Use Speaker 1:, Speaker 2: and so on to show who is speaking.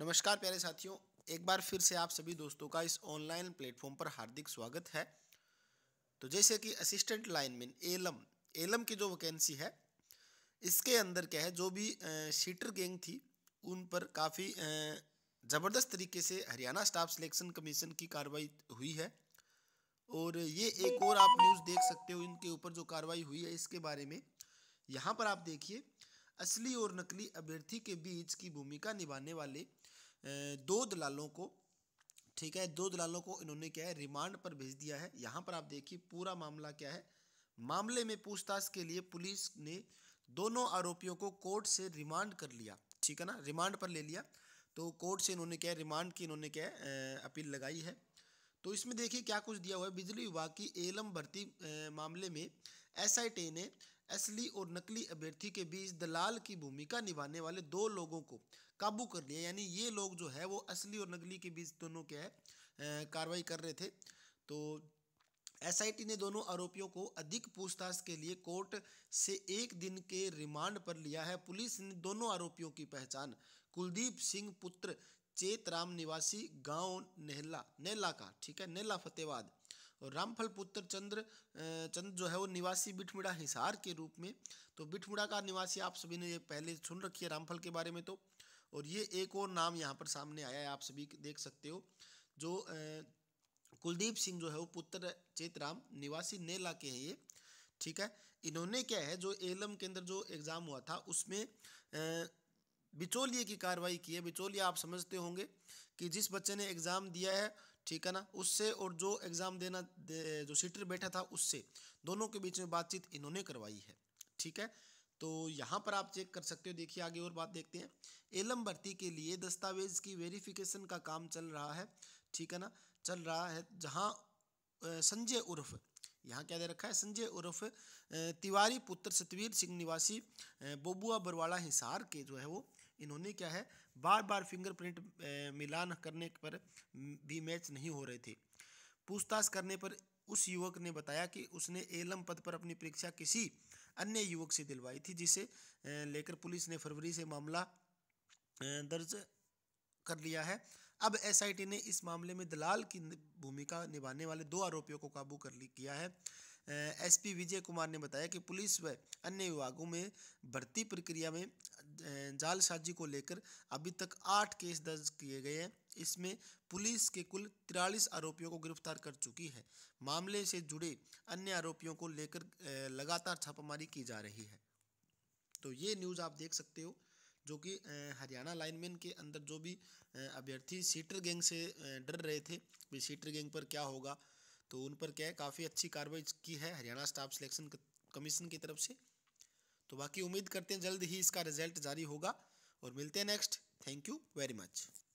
Speaker 1: नमस्कार प्यारे साथियों एक बार फिर से आप सभी दोस्तों का इस ऑनलाइन प्लेटफॉर्म पर हार्दिक स्वागत है तो जैसे कि असिस्टेंट लाइनमैन एलम एलम की जो वैकेंसी है इसके अंदर क्या है जो भी शीटर गैंग थी उन पर काफ़ी ज़बरदस्त तरीके से हरियाणा स्टाफ सिलेक्शन कमीशन की कार्रवाई हुई है और ये एक और आप न्यूज़ देख सकते हो इनके ऊपर जो कार्रवाई हुई है इसके बारे में यहाँ पर आप देखिए असली और नकली अभ्यर्थी के बीच की भूमिका निभाने वाले दो दलालों को ठीक है दो दलालों को इन्होंने क्या है रिमांड पर भेज दिया है यहाँ पर आप देखिए पूरा मामला क्या है मामले में पूछताछ के लिए पुलिस ने दोनों आरोपियों को कोर्ट से रिमांड कर लिया ठीक है ना रिमांड पर ले लिया तो कोर्ट से इन्होंने क्या है रिमांड की इन्होंने क्या है अपील लगाई है तो इसमें देखिए क्या कुछ दिया हुआ है बिजली विभाग की एलम भर्ती मामले में एस ने असली और नकली अभ्यर्थी के बीच दलाल की भूमिका निभाने वाले दो लोगों को काबू कर लिया यानी ये लोग जो है वो असली और नकली के बीच दोनों क्या है कार्रवाई कर रहे थे तो एसआईटी ने दोनों आरोपियों को अधिक पूछताछ के लिए कोर्ट से एक दिन के रिमांड पर लिया है पुलिस ने दोनों आरोपियों की पहचान कुलदीप सिंह पुत्र चेतराम निवासी गांव नेहला नेहला का ठीक है नेहला फतेहवाद और रामफल पुत्र चंद्र चंद्र जो है वो निवासी बिठमुड़ा हिसार के रूप में तो बिठमुड़ा का निवासी आप सभी ने पहले सुन रखी है रामफल के बारे में तो और ये एक और नाम यहाँ पर सामने आया है आप सभी देख सकते हो जो कुलदीप सिंह जो है वो पुत्र चेतराम निवासी नेला के हैं ये ठीक है इन्होंने क्या है जो एलम के अंदर जो एग्ज़ाम हुआ था उसमें बिचौलिए की कार्रवाई की है बिचौलिया आप समझते होंगे कि जिस बच्चे ने एग्ज़ाम दिया है ठीक है ना उससे और जो एग्ज़ाम देना जो सीटर बैठा था उससे दोनों के बीच में बातचीत इन्होंने करवाई है ठीक है तो यहाँ पर आप चेक कर सकते हो देखिए आगे और बात देखते हैं एलम भर्ती के लिए दस्तावेज़ की वेरिफिकेशन का काम चल रहा है ठीक है ना चल रहा है जहाँ संजय उर्फ यहाँ क्या दे रखा है संजय उर्फ तिवारी पुत्र सतवीर सिंह निवासी बबुआ बरवाला हिसार के जो है वो इन्होंने क्या है बार बार फिंगरप्रिंट मिलान करने पर भी मैच नहीं हो रहे थे पूछताछ करने पर उस युवक ने बताया कि उसने एलम पद पर अपनी परीक्षा किसी अन्य युवक से दिलवाई थी जिसे लेकर पुलिस ने फरवरी से मामला दर्ज कर लिया है अब एसआईटी ने इस मामले में दलाल की भूमिका निभाने वाले दो आरोपियों को काबू कर लिया है एसपी विजय कुमार ने बताया कि पुलिस व अन्य विभागों में भर्ती प्रक्रिया में जालसाजी को लेकर अभी तक आठ केस दर्ज किए गए हैं इसमें पुलिस के कुल तिरालीस आरोपियों को गिरफ्तार कर चुकी है मामले से जुड़े अन्य आरोपियों को लेकर लगातार छापामारी की जा रही है तो ये न्यूज़ आप देख सकते हो जो कि हरियाणा लाइनमैन के अंदर जो भी अभ्यर्थी सीटर गैंग से डर रहे थे भी सीटर गैंग पर क्या होगा तो उन पर क्या है काफ़ी अच्छी कार्रवाई की है हरियाणा स्टाफ सिलेक्शन कमीशन की तरफ से तो बाकी उम्मीद करते हैं जल्द ही इसका रिजल्ट जारी होगा और मिलते हैं next thank you very much